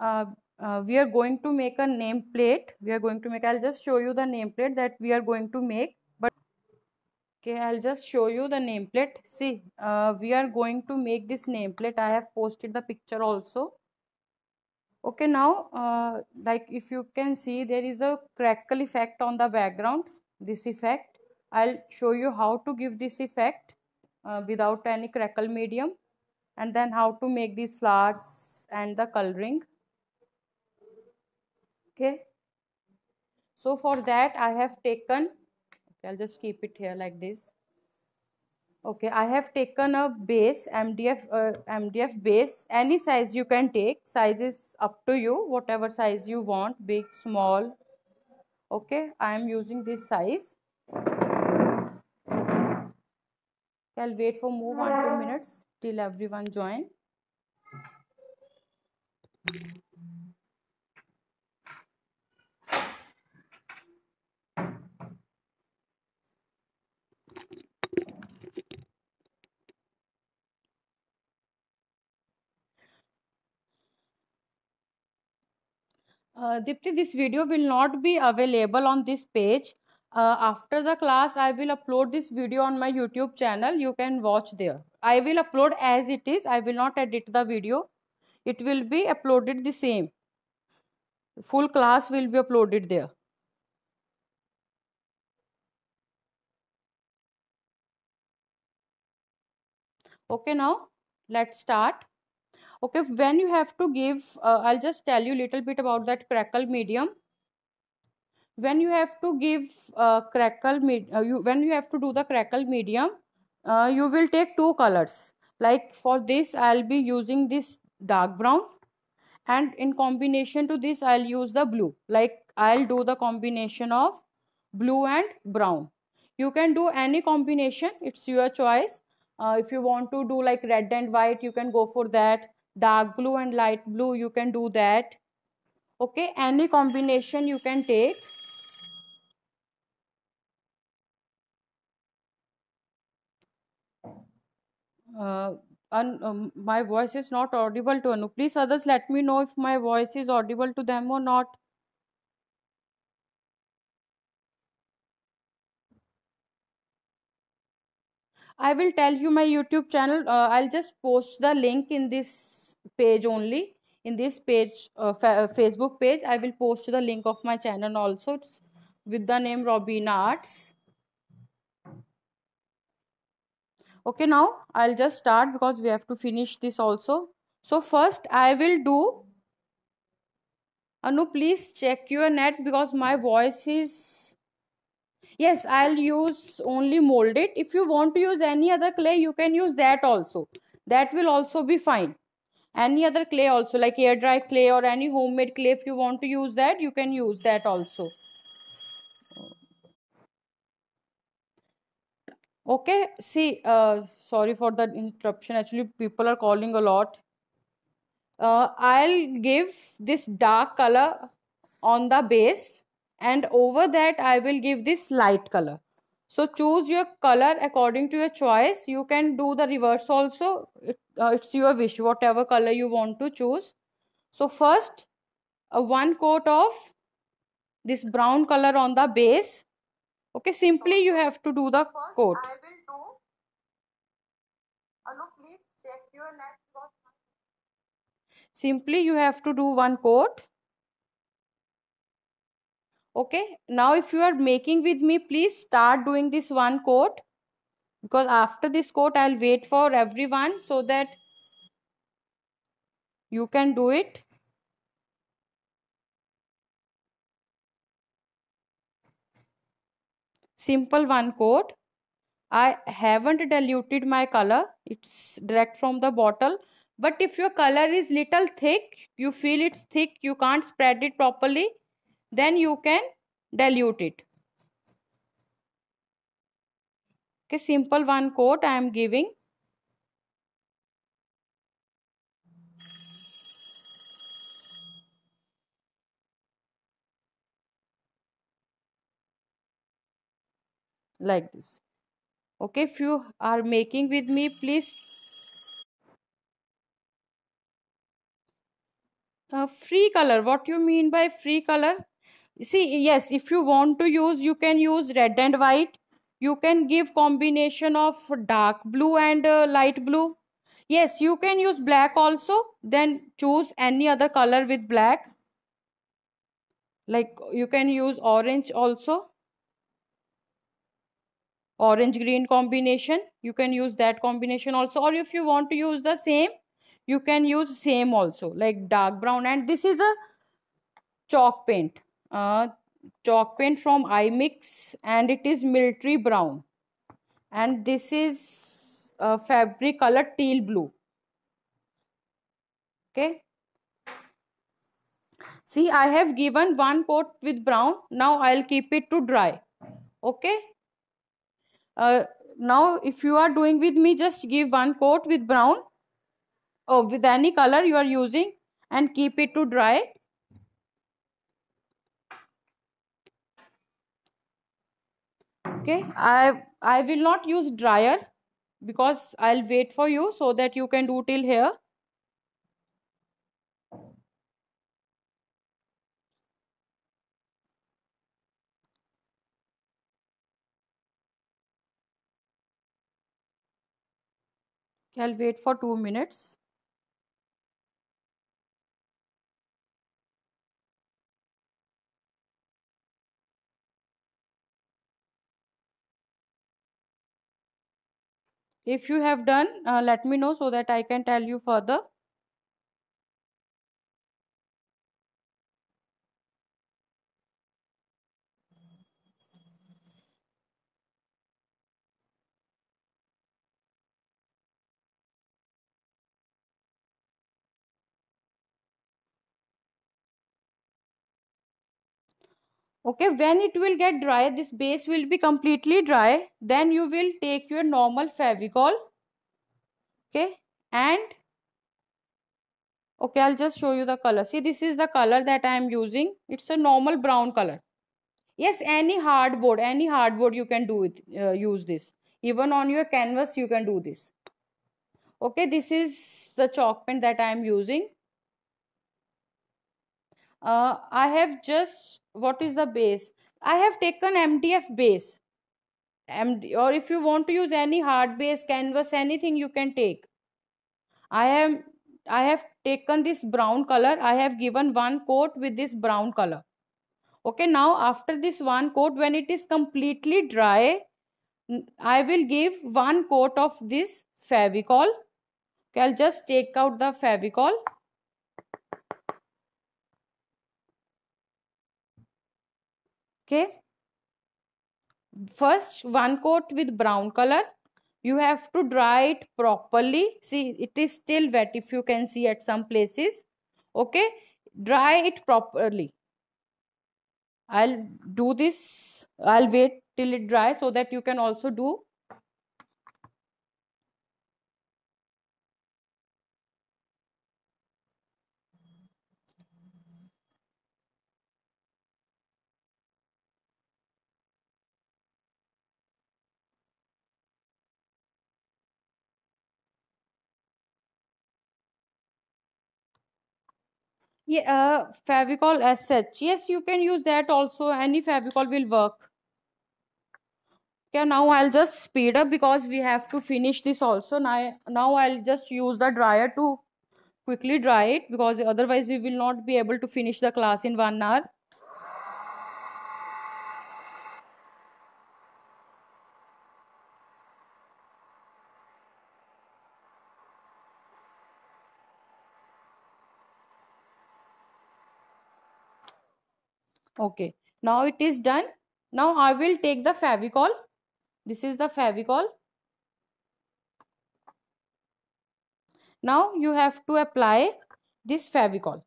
Uh, uh, we are going to make a name plate we are going to make i'll just show you the name plate that we are going to make but okay i'll just show you the name plate see uh, we are going to make this name plate i have posted the picture also okay now uh, like if you can see there is a crackle effect on the background this effect i'll show you how to give this effect uh, without any crackle medium and then how to make these flowers and the coloring okay so for that i have taken okay, i'll just keep it here like this okay i have taken a base mdf uh, mdf base any size you can take size is up to you whatever size you want big small okay i am using this size i'll wait for more one two minutes till everyone join Uh, Dipti, this video will not be available on this page. Uh, after the class, I will upload this video on my YouTube channel. You can watch there. I will upload as it is. I will not edit the video. It will be uploaded the same. Full class will be uploaded there. Okay, now let's start okay when you have to give uh, i'll just tell you a little bit about that crackle medium when you have to give uh, crackle med uh, you when you have to do the crackle medium uh, you will take two colors like for this i'll be using this dark brown and in combination to this i'll use the blue like i'll do the combination of blue and brown you can do any combination it's your choice uh, if you want to do like red and white you can go for that dark blue and light blue you can do that okay any combination you can take uh, un, um, my voice is not audible to Anu. Please, others, let me know if my voice is audible to them or not. I will tell you my YouTube channel. Uh, I'll just post the link in this page only in this page uh, uh, facebook page i will post the link of my channel also it's with the name robin arts okay now i'll just start because we have to finish this also so first i will do anu please check your net because my voice is yes i'll use only molded if you want to use any other clay you can use that also that will also be fine any other clay also like air dry clay or any homemade clay if you want to use that you can use that also okay see uh, sorry for the interruption actually people are calling a lot uh, i'll give this dark color on the base and over that i will give this light color so choose your color according to your choice you can do the reverse also it, uh, it's your wish whatever color you want to choose so first uh, one coat of this brown color on the base okay simply you have to do the first, coat I will do... please check your net simply you have to do one coat okay now if you are making with me please start doing this one coat because after this coat i'll wait for everyone so that you can do it simple one coat i haven't diluted my color it's direct from the bottle but if your color is little thick you feel it's thick you can't spread it properly then you can dilute it okay simple one quote i am giving like this okay if you are making with me please uh, free color what you mean by free color see yes if you want to use you can use red and white you can give combination of dark blue and uh, light blue yes you can use black also then choose any other color with black like you can use orange also orange green combination you can use that combination also or if you want to use the same you can use same also like dark brown and this is a chalk paint uh, chalkwin from imix and it is military brown and this is uh, fabric color teal blue okay see i have given one pot with brown now i'll keep it to dry okay uh, now if you are doing with me just give one coat with brown or uh, with any color you are using and keep it to dry okay mm-hmm. i i will not use dryer because i'll wait for you so that you can do till here I'll wait for 2 minutes. if you have done uh, let me know so that i can tell you further okay when it will get dry this base will be completely dry then you will take your normal favicol okay and okay i'll just show you the color see this is the color that i am using it's a normal brown color yes any hardboard any hardboard you can do it uh, use this even on your canvas you can do this okay this is the chalk pen that i am using uh, I have just what is the base I have taken MDF base MD, or if you want to use any hard base canvas anything you can take I am I have taken this brown color I have given one coat with this brown color okay now after this one coat when it is completely dry I will give one coat of this favicol okay, I'll just take out the favicol okay first one coat with brown color you have to dry it properly see it is still wet if you can see at some places okay dry it properly i'll do this i'll wait till it dry so that you can also do yeah uh, favicol as such yes you can use that also any favicol will work okay now i'll just speed up because we have to finish this also now now i'll just use the dryer to quickly dry it because otherwise we will not be able to finish the class in one hour okay now it is done now i will take the favicol this is the favicol now you have to apply this favicol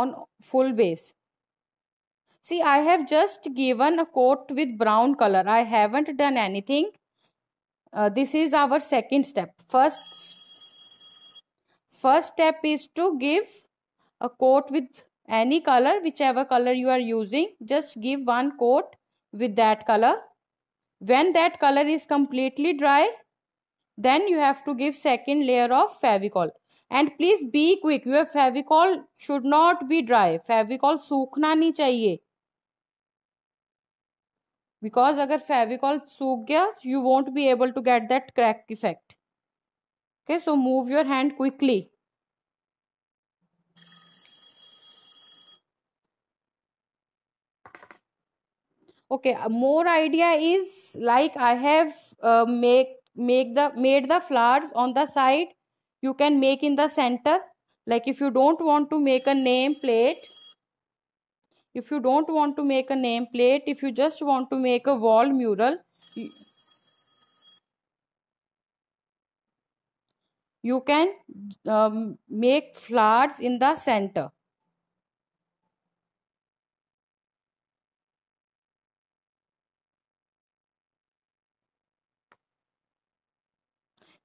on full base see i have just given a coat with brown color i haven't done anything this is our second step first first step is to give a coat with any colour which ever colour you are using just give one coat with that colour when that colour is completely dry then you have to give second layer of Fevicol and please be quick your Fevicol should not be dry Fevicol सूखना नहीं चाहिए because agar fabric sook gaya you won't be able to get that crack effect okay so move your hand quickly okay uh, more idea is like i have uh, make make the made the flowers on the side you can make in the center like if you don't want to make a name plate if you don't want to make a name plate if you just want to make a wall mural you can um, make flowers in the center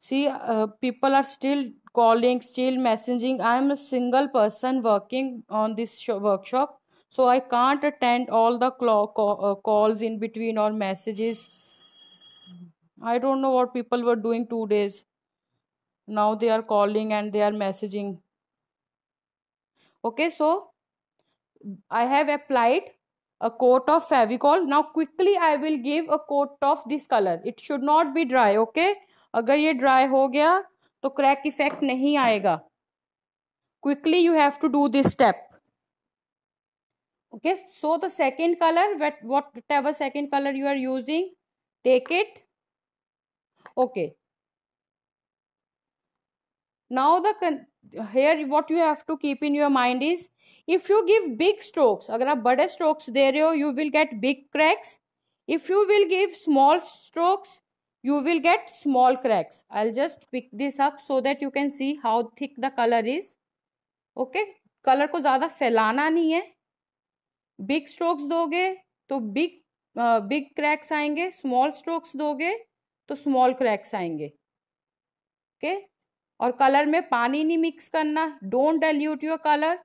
see uh, people are still calling still messaging i am a single person working on this workshop so i can't attend all the uh, calls in between or messages i don't know what people were doing two days now they are calling and they are messaging okay so i have applied a coat of fevicol now quickly i will give a coat of this color it should not be dry okay agar ye dry ho gaya to crack effect nahi aayega quickly you have to do this step okay so the second color whatever second color you are using take it okay now the here what you have to keep in your mind is if you give big strokes agar aap bade strokes de rahe ho you will get big cracks if you will give small strokes you will get small cracks i'll just pick this up so that you can see how thick the color is okay color ko zyada फैलाना नहीं है big strokes दोगे तो big big cracks आएंगे small strokes दोगे तो small cracks आएंगे okay okay? और कलर में पानी नहीं मिक्स करना don't dilute your colour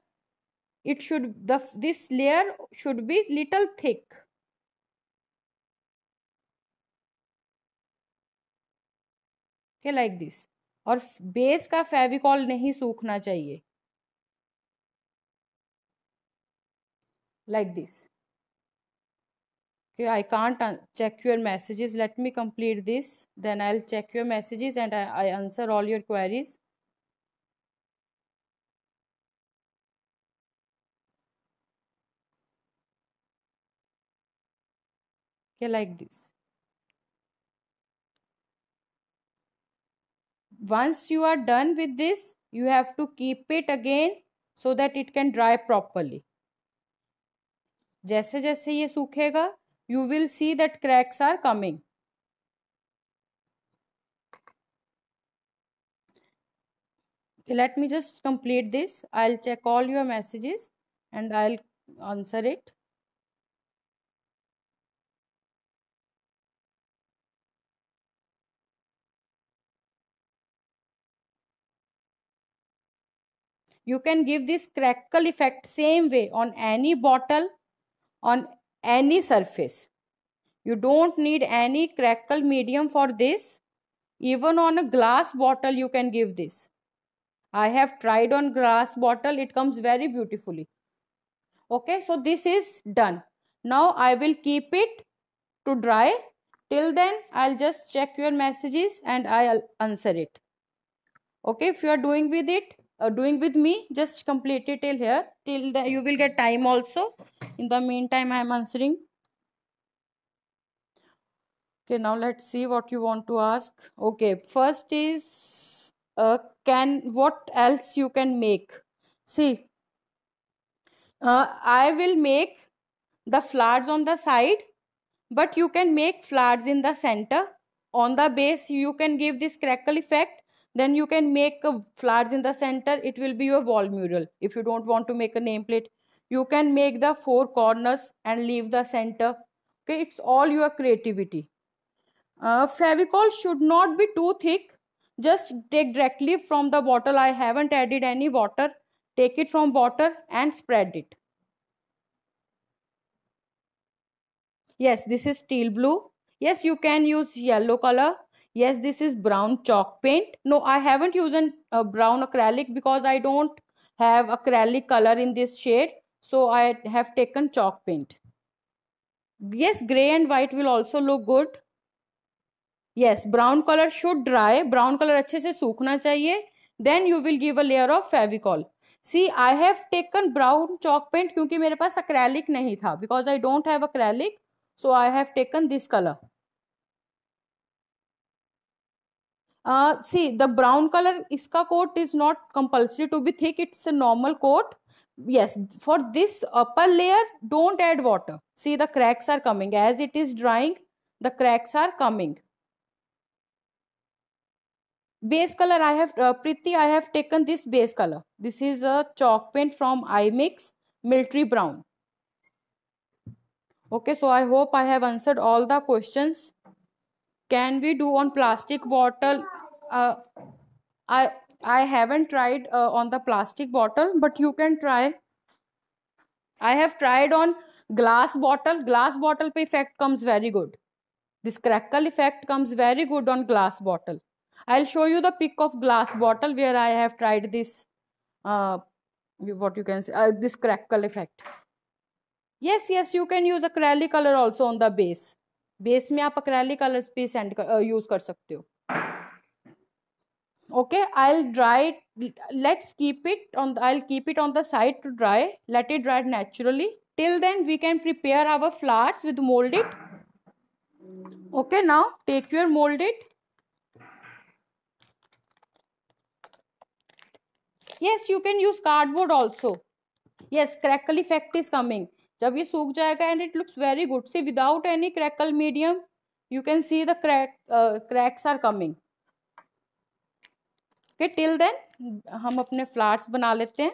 it should the this layer should be little thick like this और बेस का फेविकॉल नहीं सूखना चाहिए like this okay i can't uh, check your messages let me complete this then i'll check your messages and i, I answer all your queries okay like this once you are done with this you have to keep it again so that it can dry properly जैसे जैसे ये सूखेगा you will see that cracks are coming let me just complete this I check all your messages and I answer it you can give this crackle effect same way on any bottle on any surface. You don't need any crackle medium for this. Even on a glass bottle you can give this. I have tried on glass bottle. It comes very beautifully. Okay, so this is done. Now I will keep it to dry. Till then, I'll just check your messages and I'll answer it. Okay, if you are doing with it, uh, doing with me just complete it till here till the, you will get time also in the meantime i am answering okay now let's see what you want to ask okay first is uh, can what else you can make see uh, i will make the flowers on the side but you can make flowers in the center on the base you can give this crackle effect then you can make flowers in the center it will be your wall mural if you don't want to make a nameplate you can make the four corners and leave the center okay it's all your creativity uh, flavicol should not be too thick just take directly from the bottle i haven't added any water take it from water and spread it yes this is steel blue yes you can use yellow color yes this is brown chalk paint no i haven't used a brown acrylic because i don't have acrylic color in this shade so i have taken chalk paint yes gray and white will also look good yes brown color should dry brown color acche se sookhna chahiye then you will give a layer of fevicol see i have taken brown chalk paint kyunki mere paas acrylic nahi tha because i don't have acrylic so i have taken this color see the brown color iska coat is not compulsory to be thick it's a normal coat yes for this upper layer don't add water see the cracks are coming as it is drying the cracks are coming base color i have uh, i have taken this base color this is a chalk paint from imix military brown okay so i hope i have answered all the questions can we do on plastic bottle uh, i i haven't tried uh, on the plastic bottle but you can try i have tried on glass bottle glass bottle pe effect comes very good this crackle effect comes very good on glass bottle i'll show you the pic of glass bottle where i have tried this uh, what you can say uh, this crackle effect yes yes you can use acrylic color also on the base Base में आप acrylic colors भी and uh, use use कर सकते हो okay i'll dry it let's keep it on i'll keep it on the side to dry let it dry naturally till then we can prepare our flowers with mold it okay now take your mold it yes you can use cardboard also yes crackle effect is coming जब it सूख and it looks very good. See, without any crackle medium, you can see the the crack cracks okay till then हम अपने flowers बना लेते हैं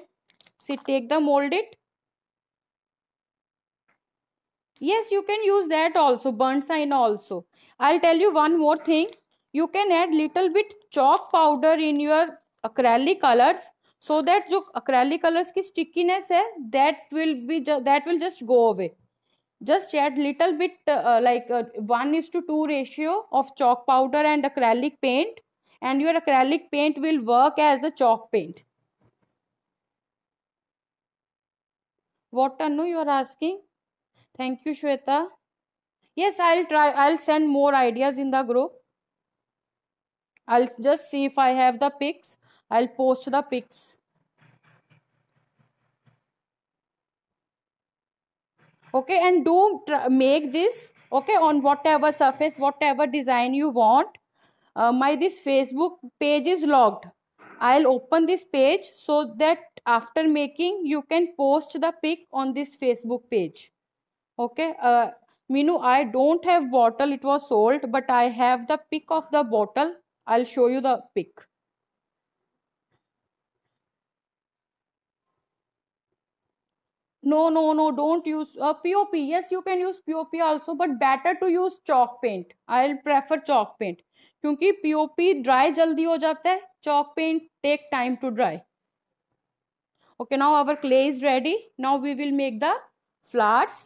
see take the mould it yes you can use that also burn sign also I tell you one more thing you can add little bit chalk powder in your acrylic colours so that जो acrylic colours की stickiness है that will be that will just go away just add little bit like one is to two ratio of chalk powder and acrylic paint and your acrylic paint will work as a chalk paint. What Anu you are asking? Thank you Shweta. Yes, I'll try. I'll send more ideas in the group. I'll just see if I have the pics. I'll post the pics. Okay, and do make this okay on whatever surface, whatever design you want uh, my this facebook page is logged i'll open this page so that after making you can post the pic on this facebook page okay uh, Minu, I don't have bottle. It was sold, but I have the pic of the bottle. I'll show you the pic. No, no, no, don't use uh, POP. Yes, you can use POP also, but better to use chalk paint. I'll prefer chalk paint. क्योंकि POP dry जल्दी हो जाता है chalk paint take time to dry okay now our clay is ready now we will make the flowers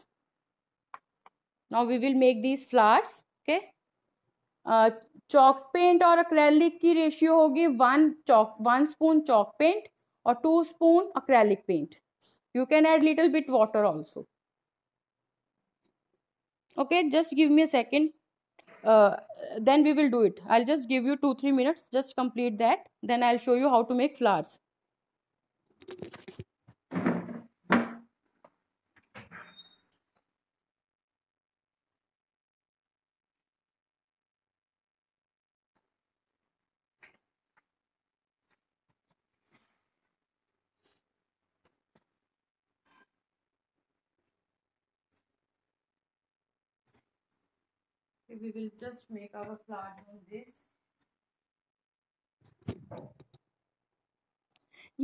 now we will make these flowers okay chalk chalk paint और acrylic की ratio होगी one chalk one spoon chalk paint और two spoon acrylic paint you can add little bit water also okay just give me a second uh, then we will do it i'll just give you 2 3 minutes just complete that then i'll show you how to make flowers we will just make our plant on this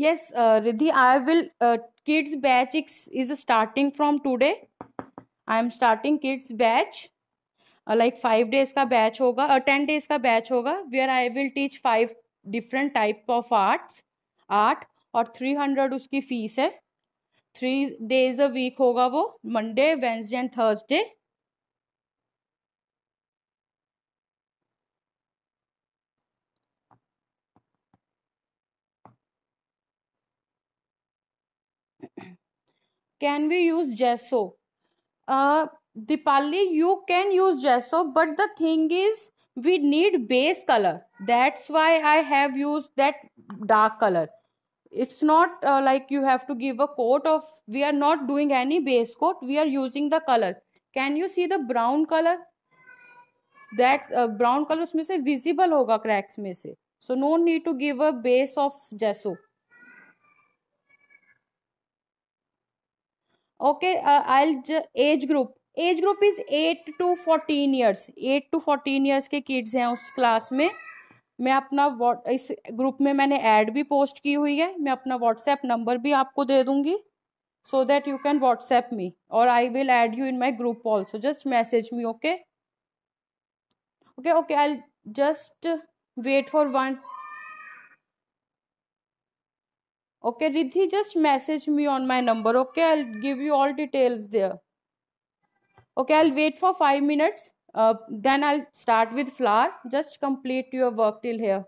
yes uh, riddhi i will uh, kids batch is starting from today i am starting kids batch like five days का batch होगा और ten days का batch होगा where I will teach five different type of arts art और three hundred उसकी fees है three days a week होगा वो Monday Wednesday and Thursday Can we use gesso? Uh, Dipali, you can use gesso, but the thing is, we need base color. That's why I have used that dark color. It's not uh, like you have to give a coat of, we are not doing any base coat, we are using the color. Can you see the brown color? That uh, brown color उसमें से visible होगा cracks में से. So no need to give a base of gesso. Okay I age group age group is eight to fourteen years eight to fourteen years के kids हैं उस class में मैं अपना इस ग्रुप में मैंने ऐड भी पोस्ट की हुई है मैं अपना व्हाट्सएप नंबर भी आपको दे दूंगी so that you can WhatsApp me और I will add you in my group also just message me okay okay okay I just wait for one okay riddhi just message me on my number okay i'll give you all details there okay i'll wait for 5 minutes uh, then i'll start with flower just complete your work till here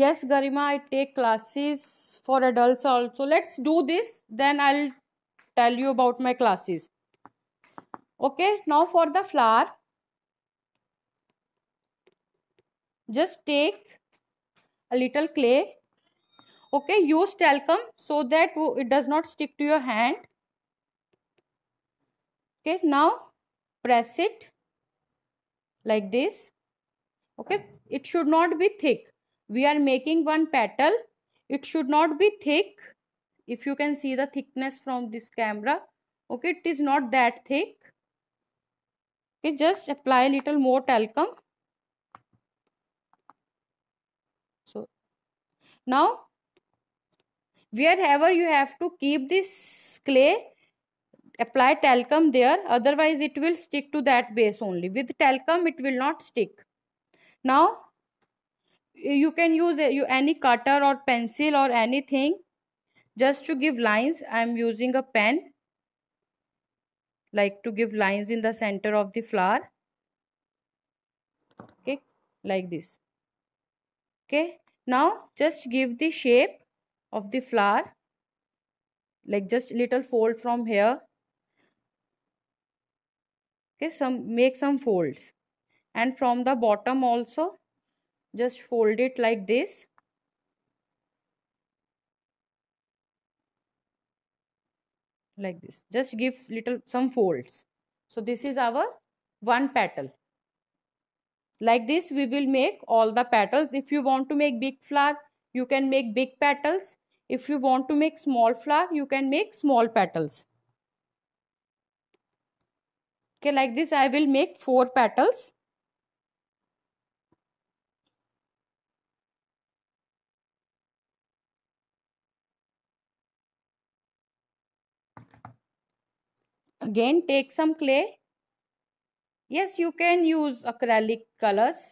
yes garima i take classes for adults also let's do this then i'll tell you about my classes okay now for the flower just take a little clay okay use talcum so that it does not stick to your hand okay now press it like this okay it should not be thick we are making one petal it should not be thick if you can see the thickness from this camera okay it is not that thick okay just apply a little more talcum so now wherever you have to keep this clay apply talcum there otherwise it will stick to that base only with talcum it will not stick now you can use a, you any cutter or pencil or anything just to give lines i am using a pen like to give lines in the center of the flower okay like this okay now just give the shape of the flower like just little fold from here okay some make some folds and from the bottom also just fold it like this like this just give little some folds so this is our one petal like this we will make all the petals if you want to make big flower you can make big petals if you want to make small flower you can make small petals okay like this i will make four petals again take some clay yes you can use acrylic colors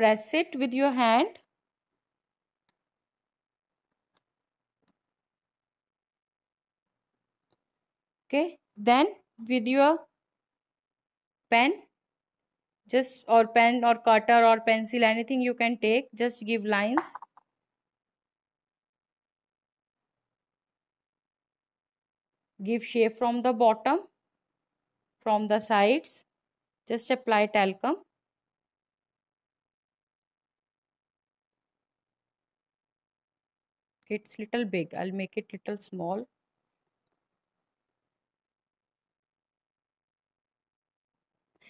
press it with your hand okay then with your pen just or pen or cutter or pencil anything you can take just give lines give shape from the bottom from the sides just apply talcum it's little big i'll make it little small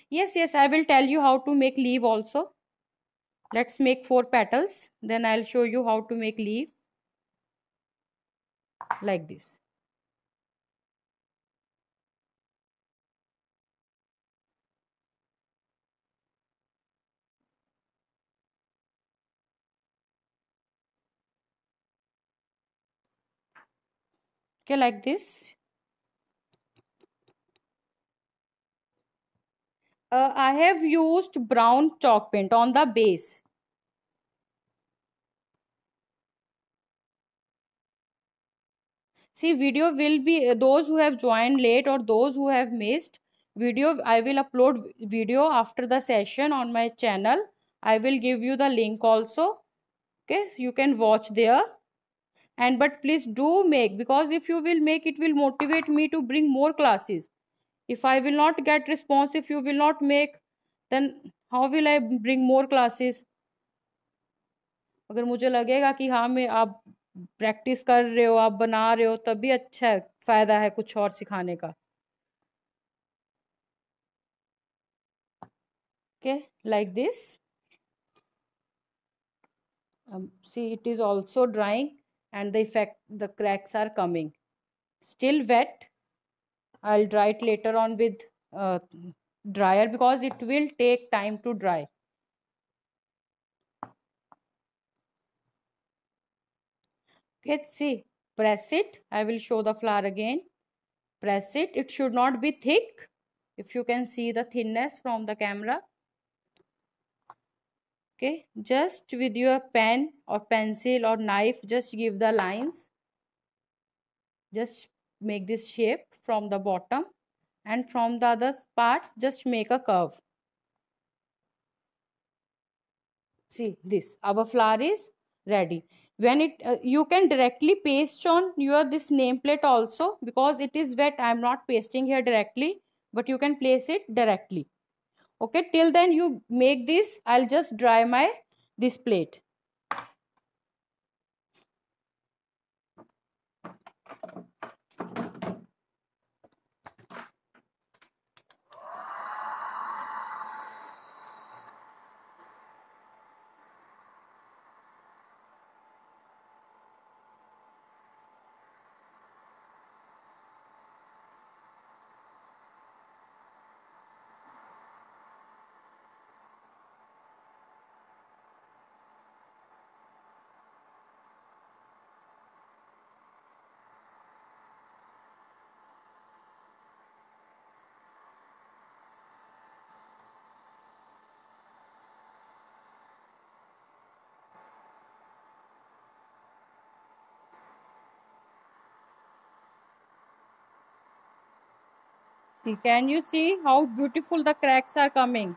yes yes i will tell you how to make leaf also let's make four petals then i'll show you how to make leaf like this okay like this uh, I have used brown chalk paint on the base see video will be uh, those who have joined late or those who have missed video I will upload video after the session on my channel I will give you the link also okay you can watch there and but please do make because if you will make it will motivate me to bring more classes if i will not get response if you will not make then how will i bring more classes अगर मुझे लगेगा कि हाँ मैं आप practice कर रहे हो आप बना रहे हो तभी अच्छा है फ़ायदा है कुछ और सिखाने का okay like this see it is also drawing and the effect the cracks are coming still wet i'll dry it later on with uh, dryer because it will take time to dry okay see press it i will show the flower again press it it should not be thick if you can see the thinness from the camera okay just with your pen or pencil or knife just give the lines just make this shape from the bottom and from the other parts just make a curve see this our flower is ready when it uh, you can directly paste on your this nameplate also because it is wet i am not pasting here directly but you can place it directly okay till then you make this i'll just dry my this plate See, can you see how beautiful the cracks are coming?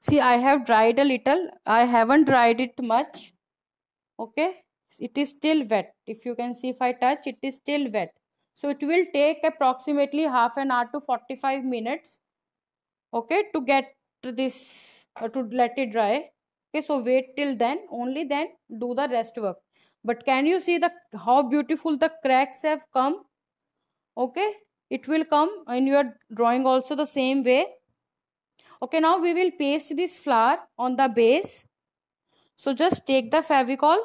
see i have dried a little i haven't dried it much okay it is still wet if you can see if i touch it is still wet so it will take approximately half an hour to 45 minutes okay to get this uh, to let it dry okay so wait till then only then do the rest work but can you see the how beautiful the cracks have come okay it will come in your drawing also the same way okay now we will paste this flower on the base so just take the favicol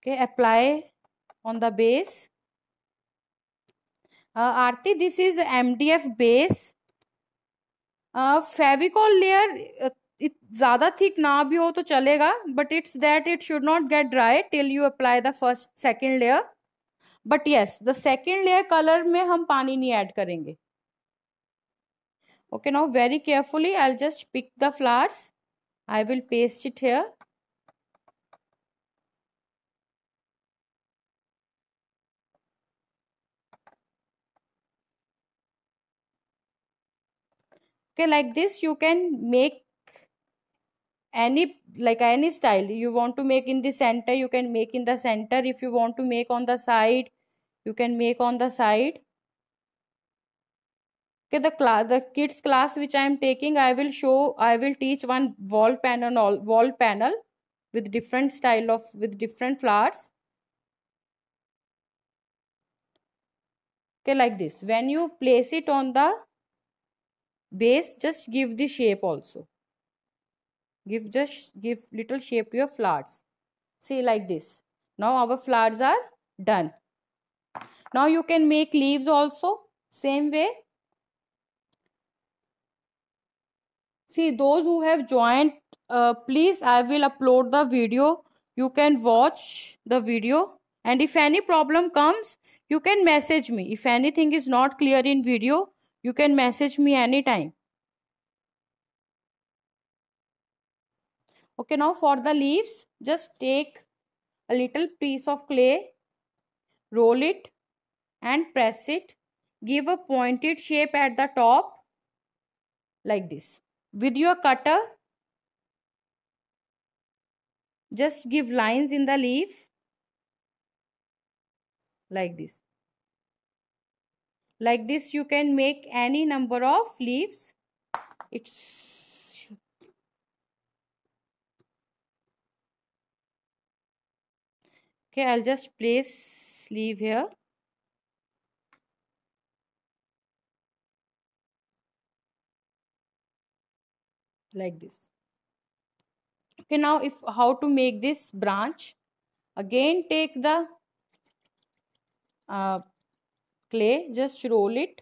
okay apply on the base uh, Arti this is MDF base uh, favicol layer uh, it ज़्यादा thick na bhi ho to chalega. But it's that it should not get dry till you apply the first second layer. But yes the second layer colour में हम पानी नहीं add करेंगे okay now very carefully I just pick the flowers I will paste it here like this you can make any like any style you want to make in the center you can make in the center if you want to make on the side you can make on the side okay the class the kids class which i am taking i will show i will teach one wall panel all wall panel with different style of with different flowers okay like this when you place it on the base just give the shape also give just give little shape to your flowers see like this now our flowers are done now you can make leaves also same way see those who have joined uh, please i will upload the video you can watch the video and if any problem comes you can message me if anything is not clear in video you can message me anytime okay now for the leaves just take a little piece of clay roll it and press it give a pointed shape at the top like this with your cutter just give lines in the leaf like this like this you can make any number of leaves it's okay i'll just place sleeve here like this okay now if how to make this branch again take the uh, clay just roll it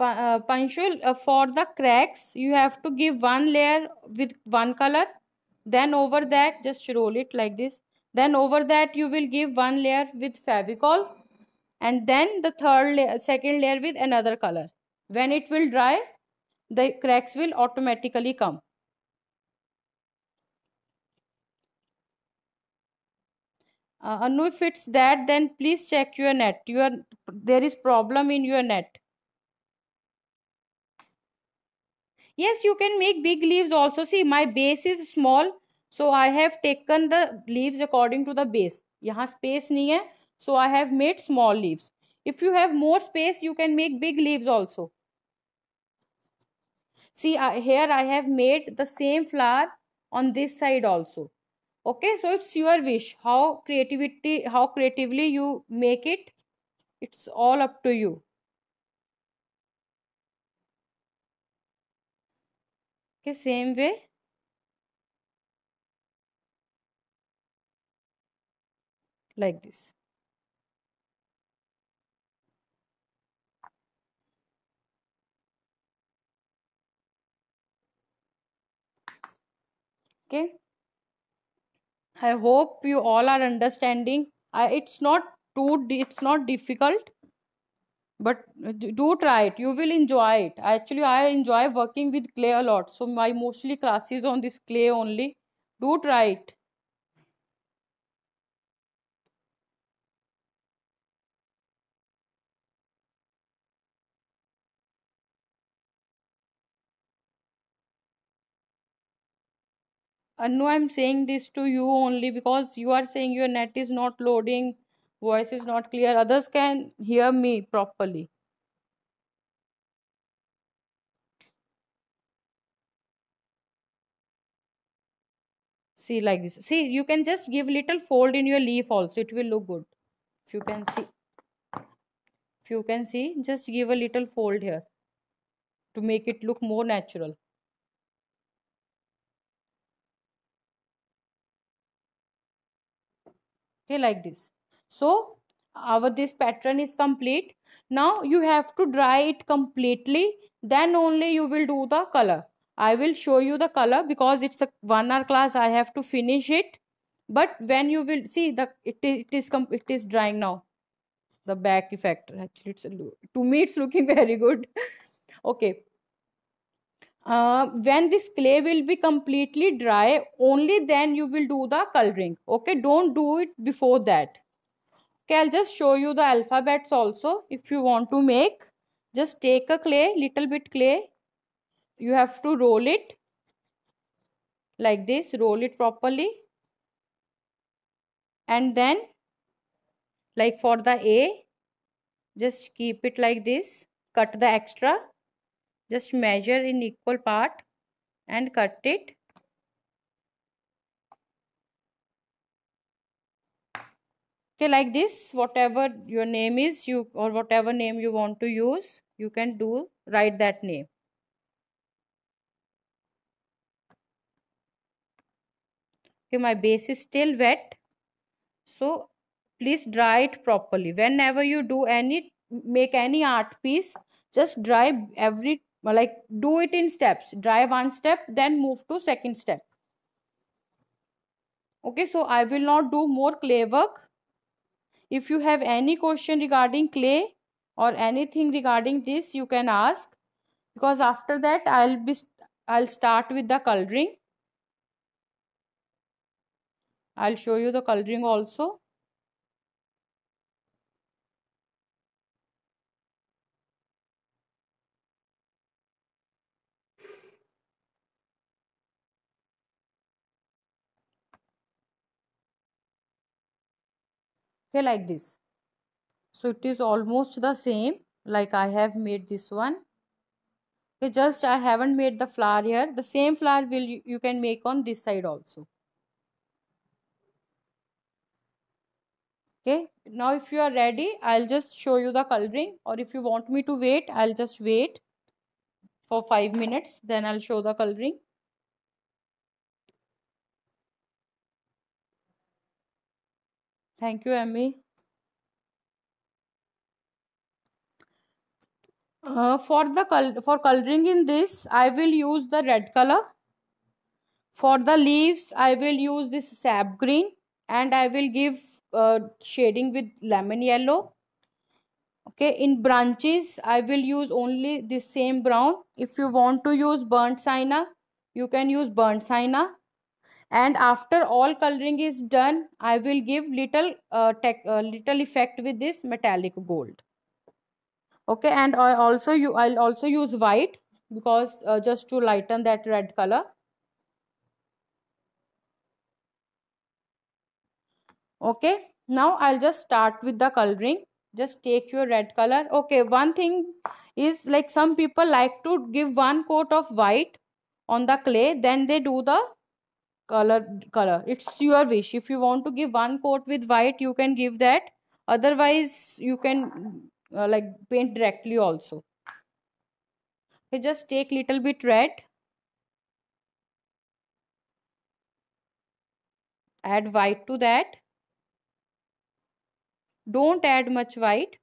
uh, uh, for the cracks you have to give one layer with one color then over that just roll it like this then over that you will give one layer with favicol and then the third layer second layer with another color when it will dry the cracks will automatically come uh, Anu, if it's that then please check your net your there is problem in your net yes you can make big leaves also see my base is small so i have taken the leaves according to the base यहाँ space नहीं है so i have made small leaves if you have more space you can make big leaves also see I, here i have made the same flower on this side also okay so it's your wish how creativity how creatively you make it it's all up to you Okay, same way, like this. Okay. I hope you all are understanding. I, it's not too, it's not difficult but uh, do try it you will enjoy it actually i enjoy working with clay a lot so my mostly classes on this clay only do try it I know I'm saying this to you only because you are saying your net is not loading voice is not clear others can hear me properly see like this see you can just give little fold in your leaf also it will look good if you can see if you can see just give a little fold here to make it look more natural okay like this so our this pattern is complete now you have to dry it completely then only you will do the color i will show you the color because it's a one hour class i have to finish it but when you will see the it is it is it is drying now the back effect actually it's a, to me it's looking very good okay uh, when this clay will be completely dry only then you will do the coloring okay don't do it before that Okay, I'll just show you the alphabets also. If you want to make, just take a clay, little bit clay. You have to roll it like this. Roll it properly. And then, like for the A, just keep it like this. Cut the extra. Just measure in equal part and cut it okay like this whatever your name is you or whatever name you want to use you can do write that name okay my base is still wet so please dry it properly whenever you do any make any art piece just dry every like do it in steps dry one step then move to second step okay so i will not do more clay work if you have any question regarding clay or anything regarding this you can ask because after that i'll be i'll start with the coloring i'll show you the coloring also okay like this so it is almost the same like i have made this one okay just i haven't made the flower here the same flower will you, you can make on this side also okay now if you are ready i'll just show you the coloring or if you want me to wait i'll just wait for 5 minutes then i'll show the coloring Thank you, Emmy. Uh, for the col for coloring in this, I will use the red color. For the leaves, I will use this sap green and I will give uh, shading with lemon yellow. Okay, in branches, I will use only this same brown. If you want to use burnt sienna, you can use burnt sienna and after all coloring is done i will give little uh, tech, uh, little effect with this metallic gold okay and i also you i'll also use white because uh, just to lighten that red color okay now i'll just start with the coloring just take your red color okay one thing is like some people like to give one coat of white on the clay then they do the color color it's your wish if you want to give one coat with white you can give that otherwise you can uh, like paint directly also okay just take little bit red add white to that don't add much white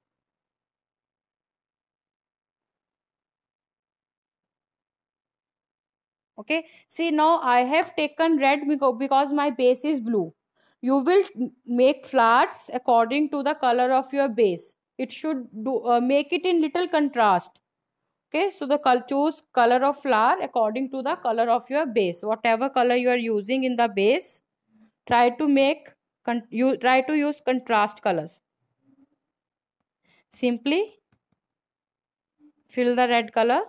okay see now i have taken red because my base is blue you will make flowers according to the color of your base it should do uh, make it in little contrast okay so the col choose color of flower according to the color of your base whatever color you are using in the base try to make you try to use contrast colors simply fill the red color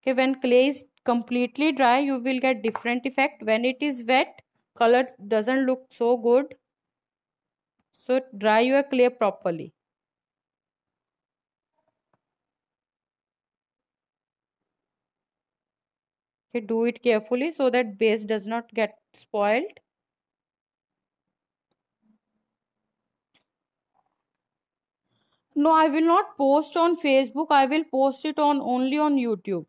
okay when clay is completely dry you will get different effect when it is wet color doesn't look so good so dry your clay properly okay do it carefully so that base does not get spoiled no i will not post on facebook i will post it on only on youtube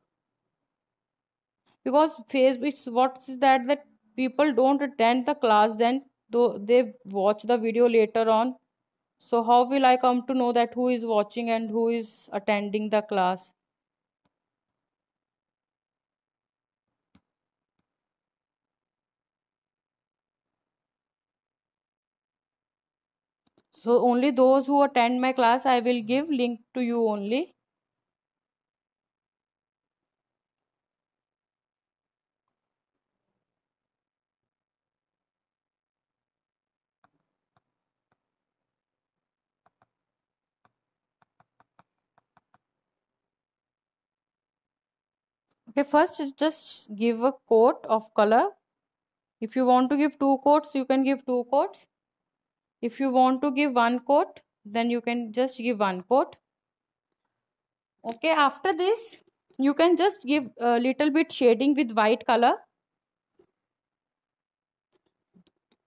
because facebook what is that that people don't attend the class then though they watch the video later on so how will i come to know that who is watching and who is attending the class so only those who attend my class i will give link to you only okay first just give a coat of color if you want to give two coats you can give two coats if you want to give one coat then you can just give one coat okay after this you can just give a little bit shading with white color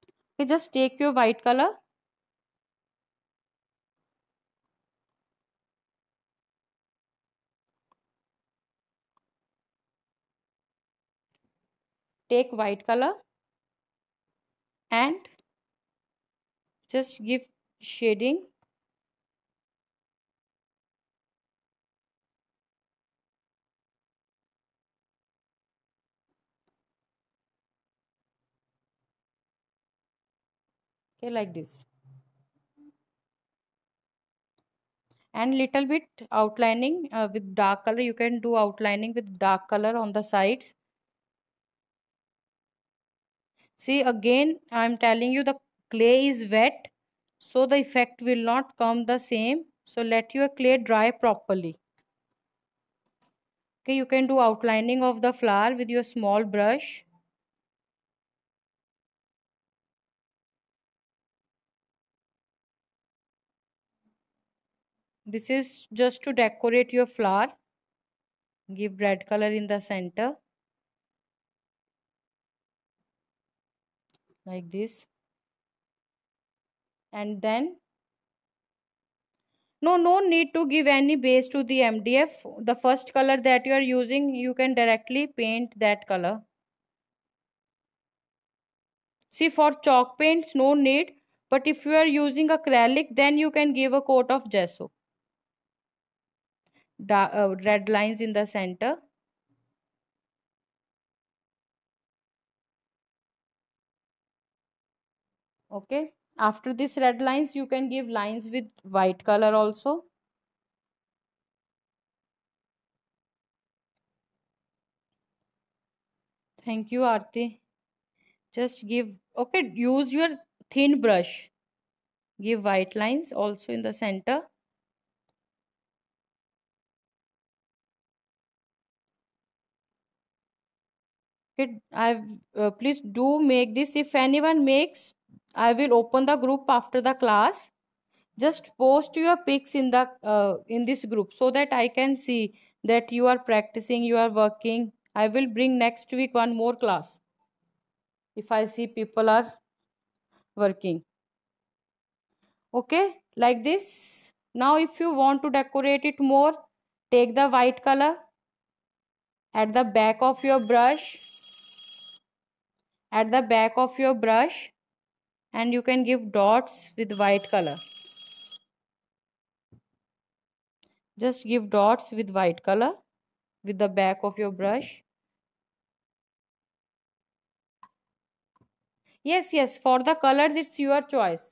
okay just take your white color take white color and just give shading okay like this and little bit outlining uh, with dark color you can do outlining with dark color on the sides see again i am telling you the clay is wet so the effect will not come the same so let your clay dry properly okay you can do outlining of the flower with your small brush this is just to decorate your flower give red color in the center like this and then no no need to give any base to the mdf the first color that you are using you can directly paint that color see for chalk paints no need but if you are using acrylic then you can give a coat of gesso The uh, red lines in the center okay after this red lines you can give lines with white color also thank you Arti just give okay use your thin brush give white lines also in the center okay i've uh, please do make this if anyone makes I will open the group after the class. Just post your pics in the uh, in this group so that I can see that you are practicing, you are working. I will bring next week one more class. If I see people are working. Okay, like this. Now if you want to decorate it more, take the white color at the back of your brush. At the back of your brush and you can give dots with white color just give dots with white color with the back of your brush yes yes for the colors it's your choice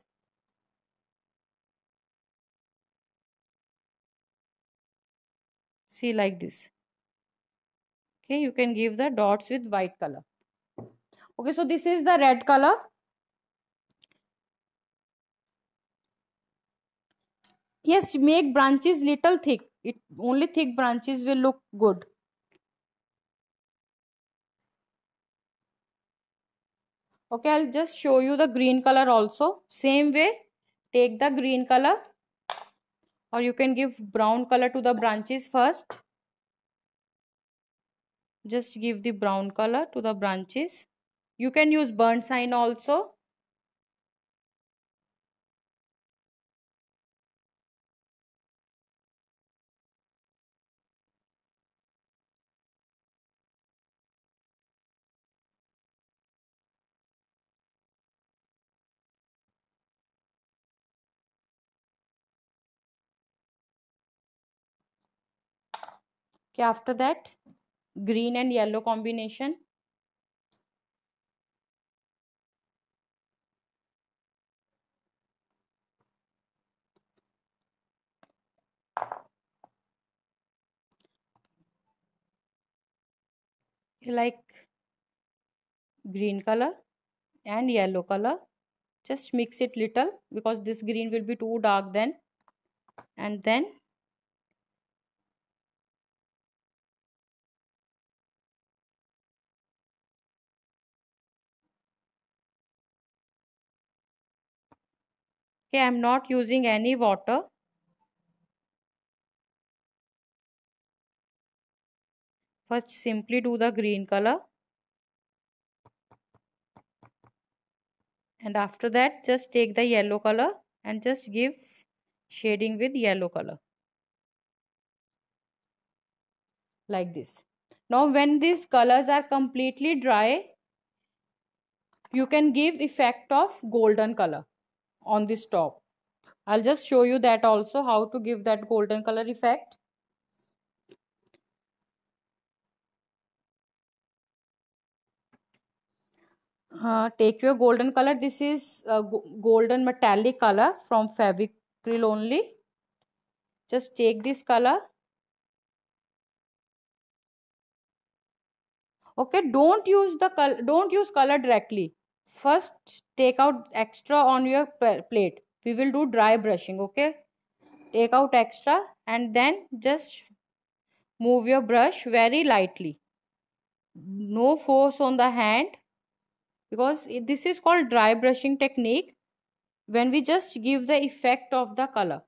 see like this okay you can give the dots with white color okay so this is the red color yes make branches little thick it only thick branches will look good okay i'll just show you the green color also same way take the green color or you can give brown color to the branches first just give the brown color to the branches you can use burnt sign also okay after that green and yellow combination like green color and yellow color just mix it little because this green will be too dark then and then Okay, I am not using any water. First, simply do the green color. And after that, just take the yellow color and just give shading with yellow color. Like this. Now, when these colors are completely dry, you can give effect of golden color on this top i'll just show you that also how to give that golden color effect uh, take your golden color this is a golden metallic color from Grill only just take this color okay don't use the color don't use color directly first take out extra on your plate we will do dry brushing okay take out extra and then just move your brush very lightly no force on the hand because this is called dry brushing technique when we just give the effect of the color